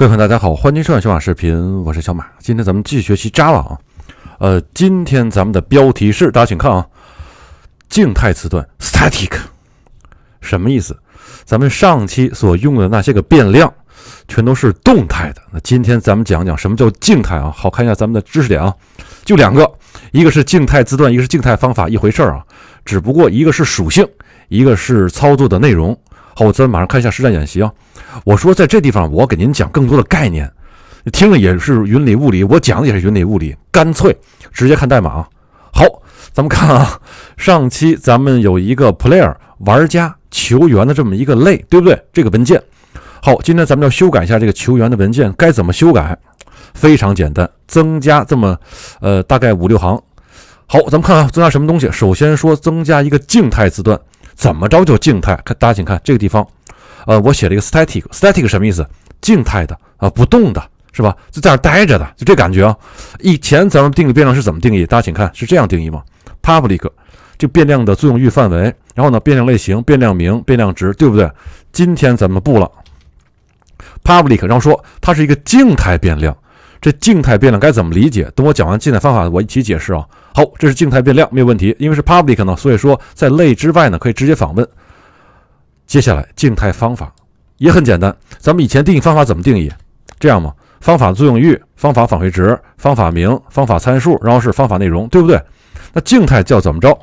各位朋友，大家好，欢迎收看小马视频，我是小马。今天咱们继续学习 Java 啊。呃，今天咱们的标题是，大家请看啊，静态字段 static，什么意思？咱们上期所用的那些个变量，全都是动态的。那今天咱们讲讲什么叫静态啊？好看一下咱们的知识点啊，就两个，一个是静态字段，一个是静态方法，一回事儿啊。只不过一个是属性，一个是操作的内容。好，我再马上看一下实战演习啊。我说，在这地方我给您讲更多的概念，听了也是云里雾里，我讲的也是云里雾里，干脆直接看代码。啊。好，咱们看啊，上期咱们有一个 player 玩家球员的这么一个类，对不对？这个文件。好，今天咱们要修改一下这个球员的文件，该怎么修改？非常简单，增加这么呃大概五六行。好，咱们看看增加什么东西？首先说增加一个静态字段。怎么着就静态？看大家请看这个地方，呃，我写了一个 static，static 什么意思？静态的啊，不动的是吧？就在那待着的，就这感觉啊。以前咱们定义变量是怎么定义？大家请看是这样定义吗？public 就变量的作用域范围，然后呢，变量类型、变量名、变量值，对不对？今天咱们不了 public，然后说它是一个静态变量。这静态变量该怎么理解？等我讲完静态方法，我一起解释啊。好，这是静态变量没有问题，因为是 public 呢，所以说在类之外呢可以直接访问。接下来，静态方法也很简单，咱们以前定义方法怎么定义？这样嘛，方法作用域、方法返回值、方法名、方法参数，然后是方法内容，对不对？那静态叫怎么着？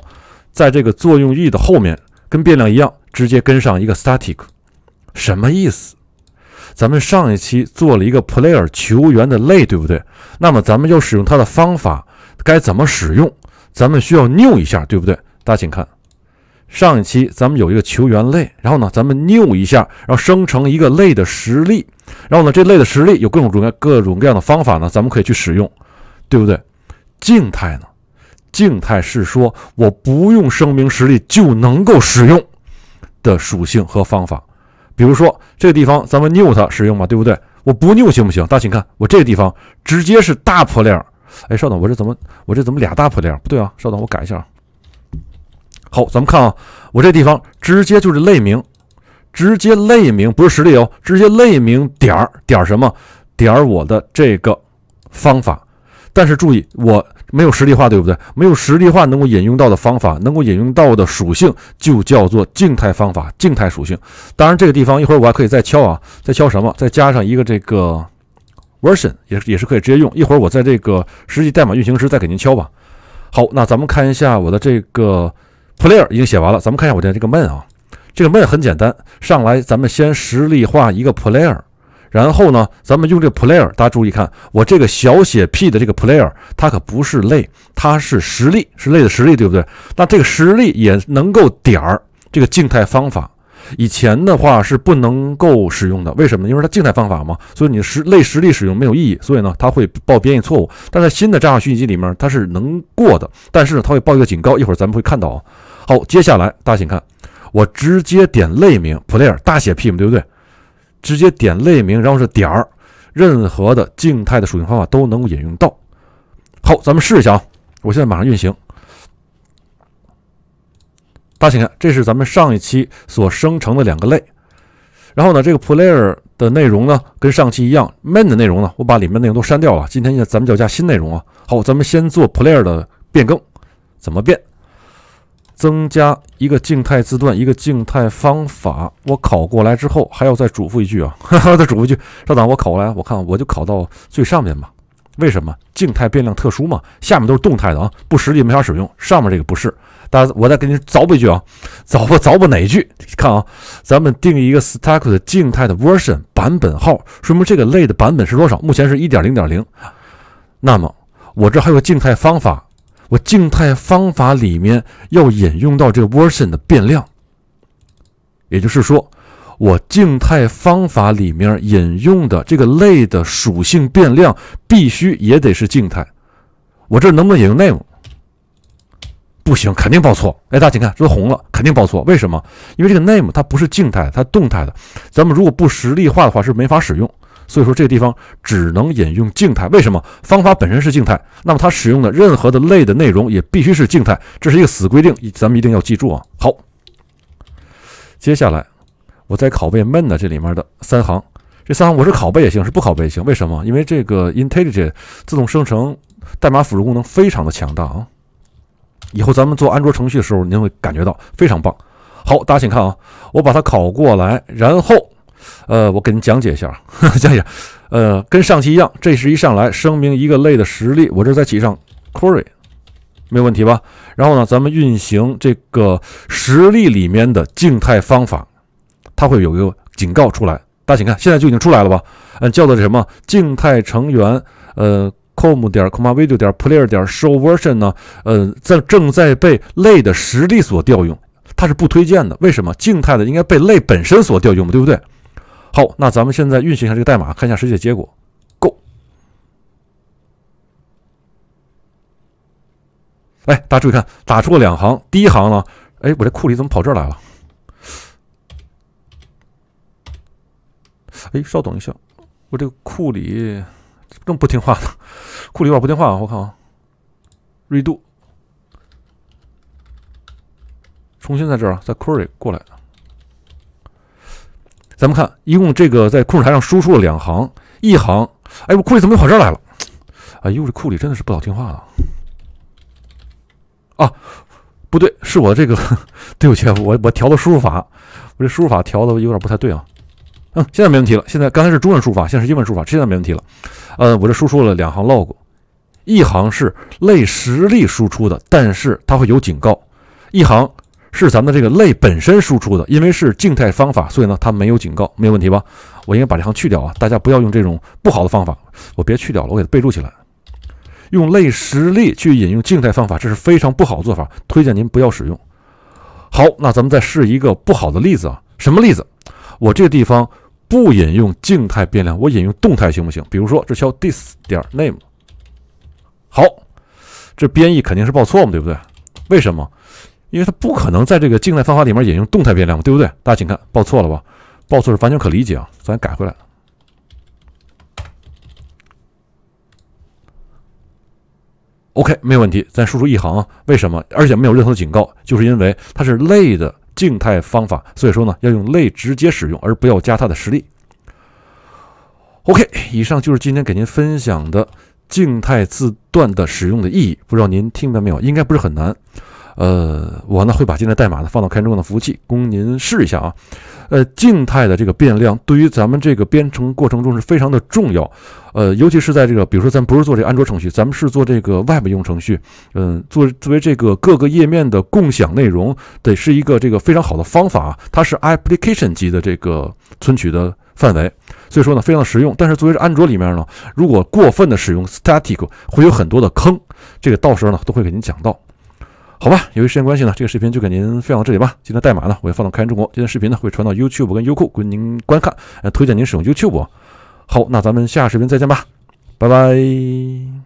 在这个作用域的后面，跟变量一样，直接跟上一个 static，什么意思？咱们上一期做了一个 player 球员的类，对不对？那么咱们要使用它的方法，该怎么使用？咱们需要 new 一下，对不对？大家请看，上一期咱们有一个球员类，然后呢，咱们 new 一下，然后生成一个类的实例，然后呢，这类的实例有各种各各种各样的方法呢，咱们可以去使用，对不对？静态呢？静态是说我不用声明实例就能够使用的属性和方法。比如说这个地方，咱们 new 它使用嘛，对不对？我不 new 行不行？大，家请看我这个地方直接是大破量。儿。哎，稍等，我这怎么我这怎么俩大破量？儿？不对啊，稍等，我改一下啊。好，咱们看啊，我这地方直接就是类名，直接类名不是实例哦，直接类名点儿点儿什么点儿我的这个方法。但是注意我。没有实例化，对不对？没有实例化能够引用到的方法，能够引用到的属性就叫做静态方法、静态属性。当然，这个地方一会儿我可以再敲啊，再敲什么？再加上一个这个 version，也也是可以直接用。一会儿我在这个实际代码运行时再给您敲吧。好，那咱们看一下我的这个 player 已经写完了，咱们看一下我的这个 main 啊，这个 main 很简单，上来咱们先实例化一个 player。然后呢，咱们用这个 player，大家注意看，我这个小写 p 的这个 player，它可不是类，它是实例，是类的实例，对不对？那这个实例也能够点儿这个静态方法，以前的话是不能够使用的，为什么？因为它静态方法嘛，所以你实类实例使用没有意义，所以呢，它会报编译错误。但在新的 Java 机里面，它是能过的，但是它会报一个警告，一会儿咱们会看到啊。好，接下来大家请看，我直接点类名 player 大写 P 嘛，对不对？直接点类名，然后是点儿，任何的静态的属性方法都能够引用到。好，咱们试一下啊，我现在马上运行。大家请看，这是咱们上一期所生成的两个类，然后呢，这个 player 的内容呢跟上期一样，main 的内容呢，我把里面内容都删掉了。今天呢，咱们就要加新内容啊。好，咱们先做 player 的变更，怎么变？增加一个静态字段，一个静态方法。我考过来之后，还要再嘱咐一句啊，再嘱咐一句。稍等，我考过来，我看我就考到最上面吧。为什么静态变量特殊嘛？下面都是动态的啊，不实际没法使用。上面这个不是。大家，我再给你凿补一句啊，凿补凿补哪一句？看啊，咱们定一个 s t a c k 的静态的 version 版本号，说明这个类的版本是多少？目前是一点零点零。那么我这还有静态方法。我静态方法里面要引用到这个 version 的变量，也就是说，我静态方法里面引用的这个类的属性变量必须也得是静态。我这能不能引用 name？不行，肯定报错。哎，大家请看，这都红了，肯定报错。为什么？因为这个 name 它不是静态，它动态的。咱们如果不实例化的话，是没法使用。所以说这个地方只能引用静态，为什么？方法本身是静态，那么它使用的任何的类的内容也必须是静态，这是一个死规定，咱们一定要记住啊。好，接下来我再拷贝 main 的这里面的三行，这三行我是拷贝也行，是不拷贝也行，为什么？因为这个 IntelliJ 自动生成代码辅助功能非常的强大啊。以后咱们做安卓程序的时候，您会感觉到非常棒。好，大家请看啊，我把它拷过来，然后。呃，我给您讲解一下，讲解。呃，跟上期一样，这是一上来声明一个类的实力。我这再起上 Corey，没有问题吧？然后呢，咱们运行这个实例里面的静态方法，它会有一个警告出来。大家请看，现在就已经出来了吧？嗯，叫做什么？静态成员呃，com 点 comvideo 点 player 点 showversion 呢？呃，在正在被类的实力所调用，它是不推荐的。为什么？静态的应该被类本身所调用对不对？好，那咱们现在运行一下这个代码，看一下实际的结果。Go，来，大家注意看，打出了两行，第一行呢，哎，我这库里怎么跑这儿来了？哎，稍等一下，我这个库里这么不听话呢？库里有点不听话啊！我啊 r e d o 重新在这儿，在 query 过来。咱们看，一共这个在控制台上输出了两行，一行，哎，我库里怎么又跑这儿来了？哎呦，这库里真的是不老听话啊！啊，不对，是我这个，对不起，我我调的输入法，我这输入法调的有点不太对啊。嗯，现在没问题了。现在刚才是中文输入法，现在是英文输入法，现在没问题了。呃，我这输出了两行 log，一行是类实例输出的，但是它会有警告，一行。是咱们这个类本身输出的，因为是静态方法，所以呢它没有警告，没有问题吧？我应该把这行去掉啊！大家不要用这种不好的方法，我别去掉了，我给它备注起来。用类实例去引用静态方法，这是非常不好的做法，推荐您不要使用。好，那咱们再试一个不好的例子啊？什么例子？我这个地方不引用静态变量，我引用动态行不行？比如说这叫 this 点 name。好，这编译肯定是报错嘛，对不对？为什么？因为它不可能在这个静态方法里面引用动态变量，对不对？大家请看，报错了吧？报错是完全可理解啊，咱改回来。OK，没有问题，咱输出一行，为什么？而且没有任何警告，就是因为它是类的静态方法，所以说呢，要用类直接使用，而不要加它的实例。OK，以上就是今天给您分享的静态字段的使用的意义，不知道您听明白没有？应该不是很难。呃，我呢会把今天的代码呢放到开中的服务器，供您试一下啊。呃，静态的这个变量对于咱们这个编程过程中是非常的重要。呃，尤其是在这个，比如说咱不是做这个安卓程序，咱们是做这个 Web 应用程序，嗯，作作为这个各个页面的共享内容，得是一个这个非常好的方法啊。它是 Application 级的这个存取的范围，所以说呢非常实用。但是作为安卓里面呢，如果过分的使用 Static，会有很多的坑。这个到时候呢都会给您讲到。好吧，由于时间关系呢，这个视频就给您分享到这里吧。今天代码呢，我也放到开源中国。今天视频呢，会传到 YouTube 跟优酷供您观看。呃，推荐您使用 YouTube。好，那咱们下视频再见吧，拜拜。